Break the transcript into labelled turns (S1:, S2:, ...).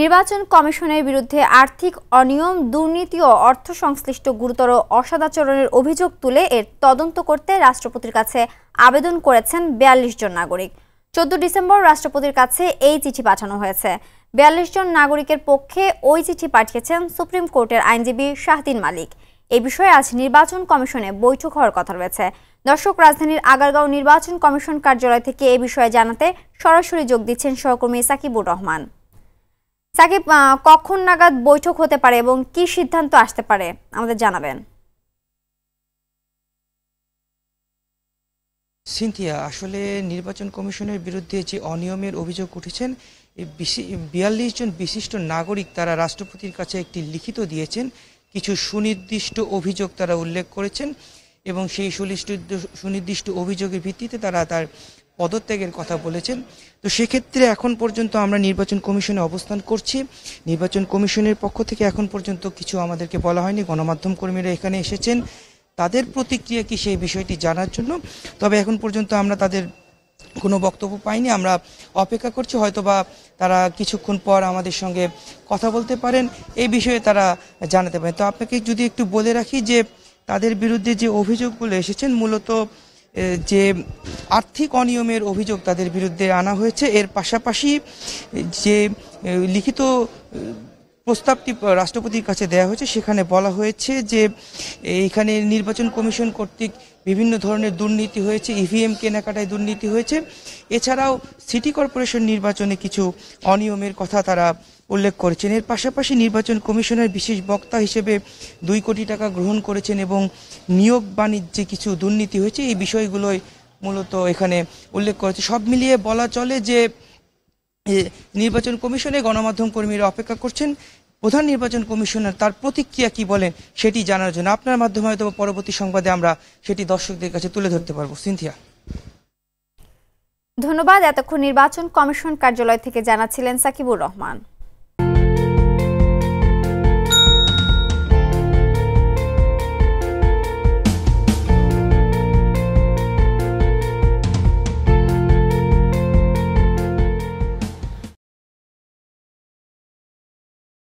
S1: নির্বাচন কমিশনের বিরুদ্ধে আর্থিক অনিয়ম দুর্নীতি ও অর্থ সংশ্লিষ্ট গুরুতর অসদাচরণের অভিযোগ তুলে এর তদন্ত করতে রাষ্ট্রপতির কাছে আবেদন করেছেন বিয়াল্লিশ জন নাগরিক চোদ্দ ডিসেম্বর রাষ্ট্রপতির কাছে এই চিঠি পাঠানো হয়েছে বিয়াল্লিশ জন নাগরিকের পক্ষে ওই চিঠি পাঠিয়েছেন সুপ্রিম কোর্টের আইনজীবী শাহদিন মালিক এ বিষয়ে আজ নির্বাচন কমিশনে বৈঠক হওয়ার কথা রয়েছে দর্শক রাজধানীর আগারগাঁও নির্বাচন কমিশন কার্যালয় থেকে এ বিষয়ে জানাতে সরাসরি যোগ দিচ্ছেন সহকর্মী সাকিবুর রহমান সাকিব কখন নাগাদ বৈঠক হতে পারে এবং কি সিদ্ধান্ত আসতে পারে আমাদের জানাবেন
S2: সিনথিয়া আসলে নির্বাচন কমিশনের বিরুদ্ধে যে অনিয়মের অভিযোগ উঠেছেন বিয়াল্লিশ জন বিশিষ্ট নাগরিক তারা রাষ্ট্রপতির কাছে একটি লিখিত দিয়েছেন কিছু সুনির্দিষ্ট অভিযোগ তারা উল্লেখ করেছেন এবং সেই সুনির্দিষ্ট সুনির্দিষ্ট অভিযোগের ভিত্তিতে তারা তার পদত্যাগের কথা বলেছেন তো সেক্ষেত্রে এখন পর্যন্ত আমরা নির্বাচন কমিশনে অবস্থান করছি নির্বাচন কমিশনের পক্ষ থেকে এখন পর্যন্ত কিছু আমাদেরকে বলা হয়নি গণমাধ্যম কর্মীরা এখানে এসেছেন তাদের প্রতিক্রিয়া কি সেই বিষয়টি জানার জন্য তবে এখন পর্যন্ত আমরা তাদের কোনো বক্তব্য পাইনি আমরা অপেক্ষা করছি হয়তো বা তারা কিছুক্ষণ পর আমাদের সঙ্গে কথা বলতে পারেন এই বিষয়ে তারা জানাতে পারেন তো আপনাকে যদি একটু বলে রাখি যে তাদের বিরুদ্ধে যে অভিযোগগুলো এসেছেন মূলত যে আর্থিক অনিয়মের অভিযোগ তাদের বিরুদ্ধে আনা হয়েছে এর পাশাপাশি যে লিখিত প্রস্তাবটি রাষ্ট্রপতির কাছে দেয়া হয়েছে সেখানে বলা হয়েছে যে এখানে নির্বাচন কমিশন কর্তৃক বিভিন্ন ধরনের দুর্নীতি হয়েছে ইভিএম কেনাকাটায় দুর্নীতি হয়েছে এছাড়াও সিটি কর্পোরেশন নির্বাচনে কিছু অনিয়মের কথা তারা উল্লেখ করেছেন এর পাশাপাশি নির্বাচন কমিশনের বিশেষ বক্তা হিসেবে দুই কোটি টাকা গ্রহণ করেছেন এবং নিয়োগ বাণিজ্যে কিছু দুর্নীতি হয়েছে এই বিষয়গুলোই মূলত এখানে উল্লেখ করেছে সব মিলিয়ে বলা চলে যে নির্বাচন কমিশনে গণমাধ্যম কর্মীরা অপেক্ষা করছেন প্রধান নির্বাচন কমিশনার তার প্রতিক্রিয়া কি বলেন সেটি জানার জন্য আপনার মাধ্যমে হয়তো পরবর্তী সংবাদে আমরা সেটি দর্শকদের কাছে তুলে ধরতে পারবো সিনথিয়া
S1: ধন্যবাদ এতক্ষণ নির্বাচন কমিশন কার্যালয় থেকে জানাচ্ছিলেন সাকিবুর রহমান